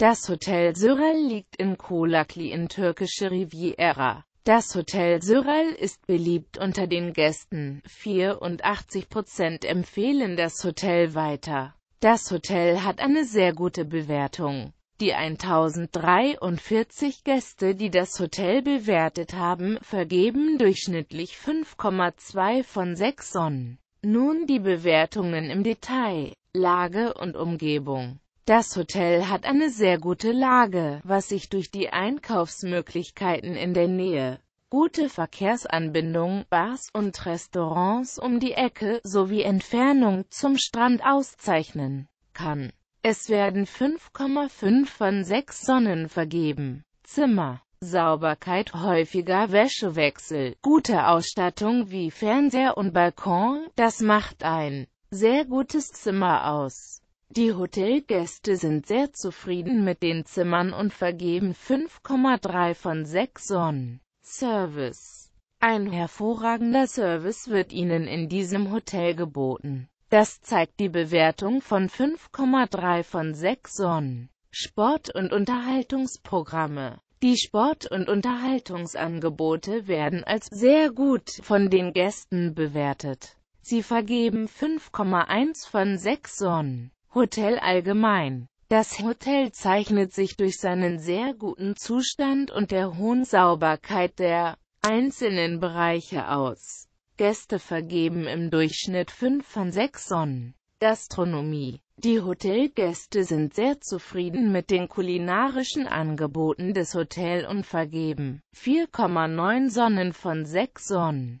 Das Hotel Söral liegt in Kolakli in türkische Riviera. Das Hotel Söral ist beliebt unter den Gästen. 84% empfehlen das Hotel weiter. Das Hotel hat eine sehr gute Bewertung. Die 1043 Gäste, die das Hotel bewertet haben, vergeben durchschnittlich 5,2 von 6 Sonnen. Nun die Bewertungen im Detail, Lage und Umgebung. Das Hotel hat eine sehr gute Lage, was sich durch die Einkaufsmöglichkeiten in der Nähe, gute Verkehrsanbindung, Bars und Restaurants um die Ecke sowie Entfernung zum Strand auszeichnen kann. Es werden 5,5 von 6 Sonnen vergeben. Zimmer, Sauberkeit, häufiger Wäschewechsel, gute Ausstattung wie Fernseher und Balkon, das macht ein sehr gutes Zimmer aus. Die Hotelgäste sind sehr zufrieden mit den Zimmern und vergeben 5,3 von 6 Sonnen. Service Ein hervorragender Service wird Ihnen in diesem Hotel geboten. Das zeigt die Bewertung von 5,3 von 6 Sonnen. Sport- und Unterhaltungsprogramme Die Sport- und Unterhaltungsangebote werden als sehr gut von den Gästen bewertet. Sie vergeben 5,1 von 6 Sonnen. Hotel allgemein. Das Hotel zeichnet sich durch seinen sehr guten Zustand und der hohen Sauberkeit der einzelnen Bereiche aus. Gäste vergeben im Durchschnitt 5 von 6 Sonnen. Gastronomie Die Hotelgäste sind sehr zufrieden mit den kulinarischen Angeboten des Hotels und vergeben 4,9 Sonnen von 6 Sonnen.